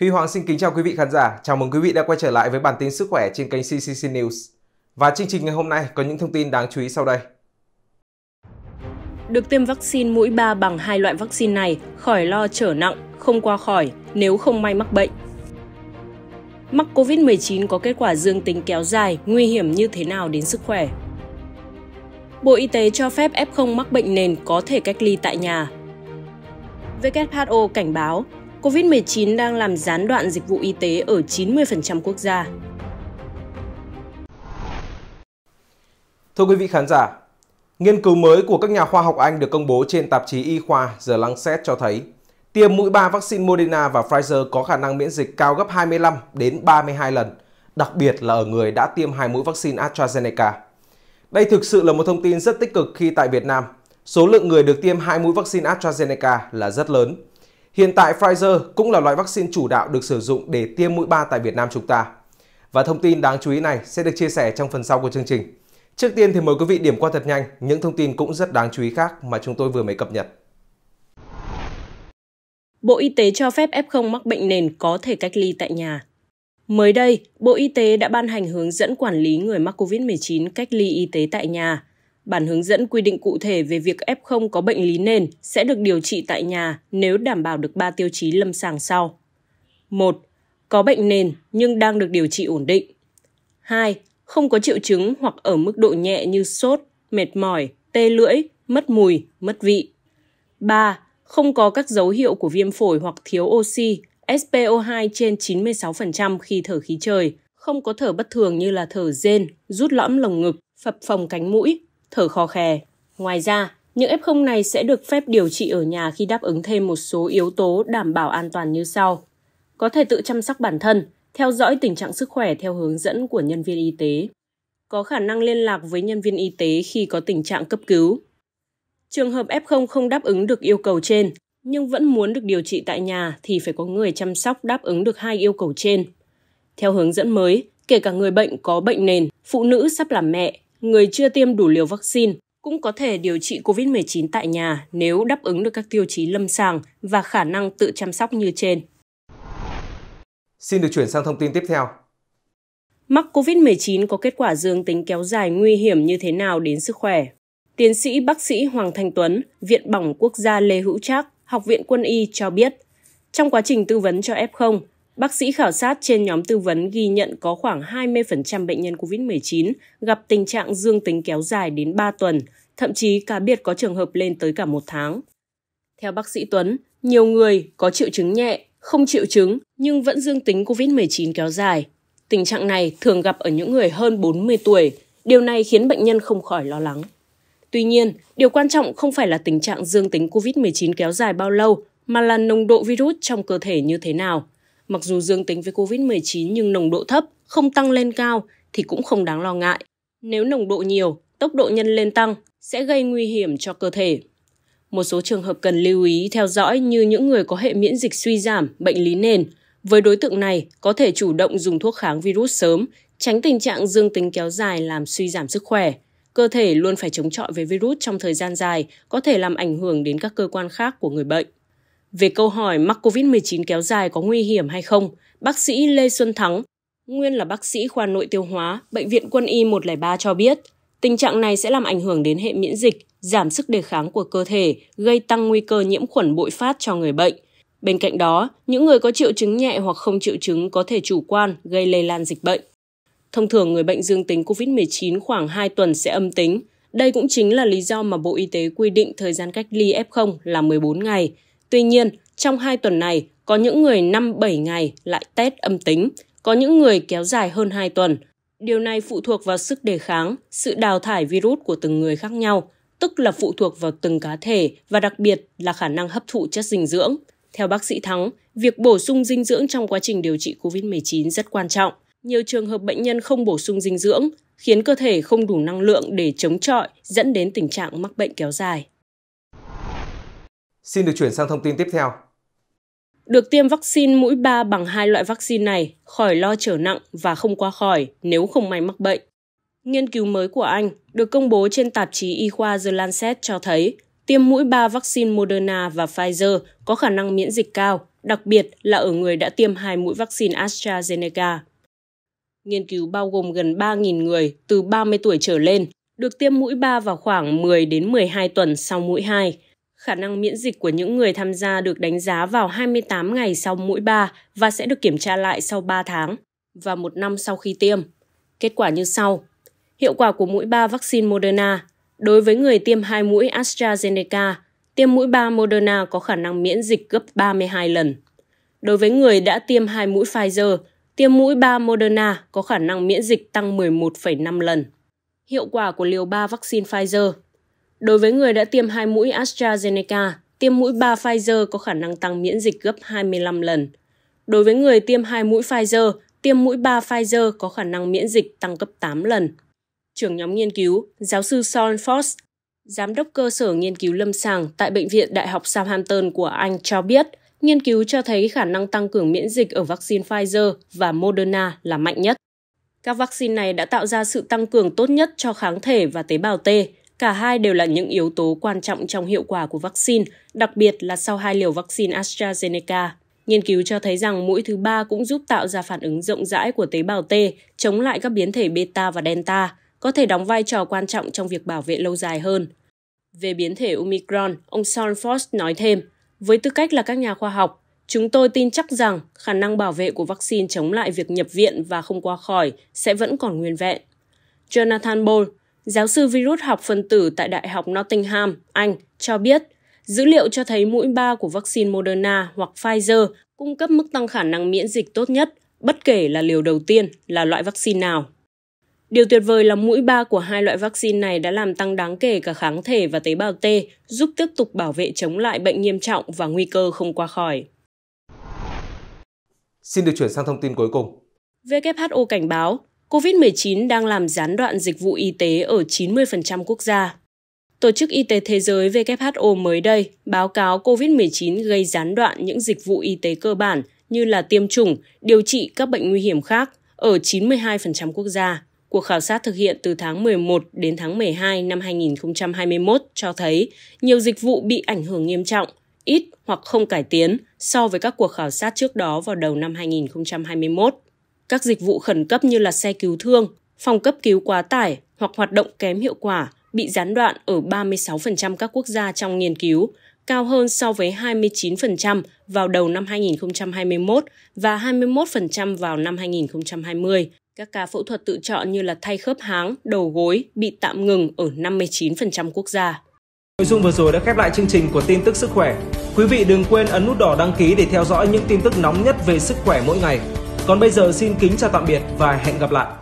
Huy Hoàng xin kính chào quý vị khán giả. Chào mừng quý vị đã quay trở lại với bản tin sức khỏe trên kênh CCC News. Và chương trình ngày hôm nay có những thông tin đáng chú ý sau đây. Được tiêm vaccine mũi 3 bằng hai loại vaccine này, khỏi lo trở nặng, không qua khỏi nếu không may mắc bệnh. Mắc COVID-19 có kết quả dương tính kéo dài, nguy hiểm như thế nào đến sức khỏe? Bộ Y tế cho phép F0 mắc bệnh nền có thể cách ly tại nhà. WHO cảnh báo COVID-19 đang làm gián đoạn dịch vụ y tế ở 90% quốc gia. Thưa quý vị khán giả, nghiên cứu mới của các nhà khoa học Anh được công bố trên tạp chí y khoa The Lancet cho thấy tiêm mũi 3 vaccine Moderna và Pfizer có khả năng miễn dịch cao gấp 25 đến 32 lần, đặc biệt là ở người đã tiêm hai mũi vaccine AstraZeneca. Đây thực sự là một thông tin rất tích cực khi tại Việt Nam, số lượng người được tiêm hai mũi vaccine AstraZeneca là rất lớn – Hiện tại Pfizer cũng là loại vaccine chủ đạo được sử dụng để tiêm mũi 3 tại Việt Nam chúng ta. Và thông tin đáng chú ý này sẽ được chia sẻ trong phần sau của chương trình. Trước tiên thì mời quý vị điểm qua thật nhanh những thông tin cũng rất đáng chú ý khác mà chúng tôi vừa mới cập nhật. Bộ Y tế cho phép F0 mắc bệnh nền có thể cách ly tại nhà. Mới đây, Bộ Y tế đã ban hành hướng dẫn quản lý người mắc COVID-19 cách ly y tế tại nhà – Bản hướng dẫn quy định cụ thể về việc F0 có bệnh lý nền sẽ được điều trị tại nhà nếu đảm bảo được 3 tiêu chí lâm sàng sau. 1. Có bệnh nền nhưng đang được điều trị ổn định. 2. Không có triệu chứng hoặc ở mức độ nhẹ như sốt, mệt mỏi, tê lưỡi, mất mùi, mất vị. 3. Không có các dấu hiệu của viêm phổi hoặc thiếu oxy, SPO2 trên 96% khi thở khí trời, không có thở bất thường như là thở rên, rút lõm lồng ngực, phập phồng cánh mũi, thở khò khè. Ngoài ra, những F0 này sẽ được phép điều trị ở nhà khi đáp ứng thêm một số yếu tố đảm bảo an toàn như sau. Có thể tự chăm sóc bản thân, theo dõi tình trạng sức khỏe theo hướng dẫn của nhân viên y tế. Có khả năng liên lạc với nhân viên y tế khi có tình trạng cấp cứu. Trường hợp F0 không đáp ứng được yêu cầu trên, nhưng vẫn muốn được điều trị tại nhà thì phải có người chăm sóc đáp ứng được hai yêu cầu trên. Theo hướng dẫn mới, kể cả người bệnh có bệnh nền, phụ nữ sắp làm mẹ, người chưa tiêm đủ liều vaccine cũng có thể điều trị COVID-19 tại nhà nếu đáp ứng được các tiêu chí lâm sàng và khả năng tự chăm sóc như trên. Xin được chuyển sang thông tin tiếp theo. Mắc COVID-19 có kết quả dương tính kéo dài nguy hiểm như thế nào đến sức khỏe? Tiến sĩ bác sĩ Hoàng Thanh Tuấn, Viện Bỏng Quốc gia Lê Hữu Trác, Học viện Quân y cho biết, trong quá trình tư vấn cho F0, Bác sĩ khảo sát trên nhóm tư vấn ghi nhận có khoảng 20% bệnh nhân COVID-19 gặp tình trạng dương tính kéo dài đến 3 tuần, thậm chí cá biệt có trường hợp lên tới cả một tháng. Theo bác sĩ Tuấn, nhiều người có triệu chứng nhẹ, không triệu chứng nhưng vẫn dương tính COVID-19 kéo dài. Tình trạng này thường gặp ở những người hơn 40 tuổi, điều này khiến bệnh nhân không khỏi lo lắng. Tuy nhiên, điều quan trọng không phải là tình trạng dương tính COVID-19 kéo dài bao lâu mà là nồng độ virus trong cơ thể như thế nào – Mặc dù dương tính với COVID-19 nhưng nồng độ thấp, không tăng lên cao thì cũng không đáng lo ngại. Nếu nồng độ nhiều, tốc độ nhân lên tăng sẽ gây nguy hiểm cho cơ thể. Một số trường hợp cần lưu ý theo dõi như những người có hệ miễn dịch suy giảm, bệnh lý nền. Với đối tượng này, có thể chủ động dùng thuốc kháng virus sớm, tránh tình trạng dương tính kéo dài làm suy giảm sức khỏe. Cơ thể luôn phải chống chọi với virus trong thời gian dài, có thể làm ảnh hưởng đến các cơ quan khác của người bệnh. Về câu hỏi mắc COVID-19 kéo dài có nguy hiểm hay không, bác sĩ Lê Xuân Thắng, nguyên là bác sĩ khoa nội tiêu hóa, Bệnh viện Quân y 103 cho biết, tình trạng này sẽ làm ảnh hưởng đến hệ miễn dịch, giảm sức đề kháng của cơ thể, gây tăng nguy cơ nhiễm khuẩn bội phát cho người bệnh. Bên cạnh đó, những người có triệu chứng nhẹ hoặc không triệu chứng có thể chủ quan gây lây lan dịch bệnh. Thông thường người bệnh dương tính COVID-19 khoảng 2 tuần sẽ âm tính. Đây cũng chính là lý do mà Bộ Y tế quy định thời gian cách ly F0 là 14 ngày, Tuy nhiên, trong hai tuần này, có những người 5-7 ngày lại test âm tính, có những người kéo dài hơn 2 tuần. Điều này phụ thuộc vào sức đề kháng, sự đào thải virus của từng người khác nhau, tức là phụ thuộc vào từng cá thể và đặc biệt là khả năng hấp thụ chất dinh dưỡng. Theo bác sĩ Thắng, việc bổ sung dinh dưỡng trong quá trình điều trị COVID-19 rất quan trọng. Nhiều trường hợp bệnh nhân không bổ sung dinh dưỡng, khiến cơ thể không đủ năng lượng để chống chọi, dẫn đến tình trạng mắc bệnh kéo dài. Xin được chuyển sang thông tin tiếp theo. Được tiêm vaccine mũi 3 bằng hai loại vaccine này, khỏi lo trở nặng và không qua khỏi nếu không may mắc bệnh. Nghiên cứu mới của Anh được công bố trên tạp chí y khoa The Lancet cho thấy tiêm mũi 3 vaccine Moderna và Pfizer có khả năng miễn dịch cao, đặc biệt là ở người đã tiêm hai mũi vaccine AstraZeneca. Nghiên cứu bao gồm gần 3.000 người từ 30 tuổi trở lên, được tiêm mũi 3 vào khoảng 10 đến 12 tuần sau mũi 2, Khả năng miễn dịch của những người tham gia được đánh giá vào 28 ngày sau mũi 3 và sẽ được kiểm tra lại sau 3 tháng và một năm sau khi tiêm. Kết quả như sau. Hiệu quả của mũi 3 vaccine Moderna đối với người tiêm 2 mũi AstraZeneca, tiêm mũi 3 Moderna có khả năng miễn dịch gấp 32 lần. Đối với người đã tiêm 2 mũi Pfizer, tiêm mũi 3 Moderna có khả năng miễn dịch tăng 11,5 lần. Hiệu quả của liều 3 vaccine Pfizer Đối với người đã tiêm hai mũi AstraZeneca, tiêm mũi 3 Pfizer có khả năng tăng miễn dịch gấp 25 lần. Đối với người tiêm hai mũi Pfizer, tiêm mũi 3 Pfizer có khả năng miễn dịch tăng gấp 8 lần. Trưởng nhóm nghiên cứu, giáo sư Sean Foss, giám đốc cơ sở nghiên cứu lâm sàng tại Bệnh viện Đại học Southampton của Anh cho biết, nghiên cứu cho thấy khả năng tăng cường miễn dịch ở vaccine Pfizer và Moderna là mạnh nhất. Các vaccine này đã tạo ra sự tăng cường tốt nhất cho kháng thể và tế bào T, Cả hai đều là những yếu tố quan trọng trong hiệu quả của vaccine, đặc biệt là sau hai liều vaccine AstraZeneca. Nghiên cứu cho thấy rằng mũi thứ ba cũng giúp tạo ra phản ứng rộng rãi của tế bào T chống lại các biến thể beta và delta, có thể đóng vai trò quan trọng trong việc bảo vệ lâu dài hơn. Về biến thể Omicron, ông Sean Frost nói thêm, với tư cách là các nhà khoa học, chúng tôi tin chắc rằng khả năng bảo vệ của vaccine chống lại việc nhập viện và không qua khỏi sẽ vẫn còn nguyên vẹn. Jonathan Boll, Giáo sư virus học phân tử tại Đại học Nottingham, Anh, cho biết dữ liệu cho thấy mũi 3 của vaccine Moderna hoặc Pfizer cung cấp mức tăng khả năng miễn dịch tốt nhất, bất kể là liều đầu tiên là loại vaccine nào. Điều tuyệt vời là mũi 3 của hai loại vaccine này đã làm tăng đáng kể cả kháng thể và tế bào T, giúp tiếp tục bảo vệ chống lại bệnh nghiêm trọng và nguy cơ không qua khỏi. Xin được chuyển sang thông tin cuối cùng. WHO cảnh báo COVID-19 đang làm gián đoạn dịch vụ y tế ở 90% quốc gia. Tổ chức Y tế Thế giới WHO mới đây báo cáo COVID-19 gây gián đoạn những dịch vụ y tế cơ bản như là tiêm chủng, điều trị các bệnh nguy hiểm khác ở 92% quốc gia. Cuộc khảo sát thực hiện từ tháng 11 đến tháng 12 năm 2021 cho thấy nhiều dịch vụ bị ảnh hưởng nghiêm trọng, ít hoặc không cải tiến so với các cuộc khảo sát trước đó vào đầu năm 2021 các dịch vụ khẩn cấp như là xe cứu thương, phòng cấp cứu quá tải hoặc hoạt động kém hiệu quả bị gián đoạn ở 36% các quốc gia trong nghiên cứu, cao hơn so với 29% vào đầu năm 2021 và 21% vào năm 2020. Các ca phẫu thuật tự chọn như là thay khớp háng, đầu gối bị tạm ngừng ở 59% quốc gia. Nội dung vừa rồi đã khép lại chương trình của tin tức sức khỏe. Quý vị đừng quên ấn nút đỏ đăng ký để theo dõi những tin tức nóng nhất về sức khỏe mỗi ngày. Còn bây giờ xin kính chào tạm biệt và hẹn gặp lại.